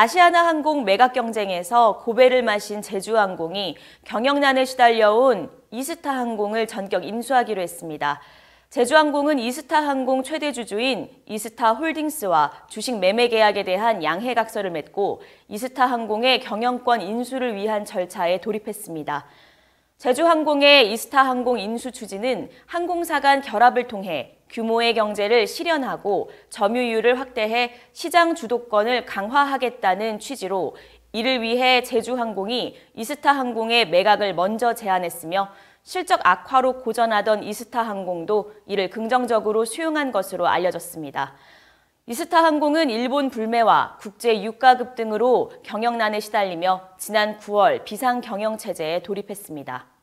아시아나 항공 매각 경쟁에서 고배를 마신 제주항공이 경영난에 시달려온 이스타 항공을 전격 인수하기로 했습니다. 제주항공은 이스타 항공 최대 주주인 이스타 홀딩스와 주식 매매 계약에 대한 양해각서를 맺고 이스타 항공의 경영권 인수를 위한 절차에 돌입했습니다. 제주항공의 이스타 항공 인수 추진은 항공사 간 결합을 통해 규모의 경제를 실현하고 점유율을 확대해 시장 주도권을 강화하겠다는 취지로 이를 위해 제주항공이 이스타항공의 매각을 먼저 제안했으며 실적 악화로 고전하던 이스타항공도 이를 긍정적으로 수용한 것으로 알려졌습니다. 이스타항공은 일본 불매와 국제 유가 급등으로 경영난에 시달리며 지난 9월 비상경영체제에 돌입했습니다.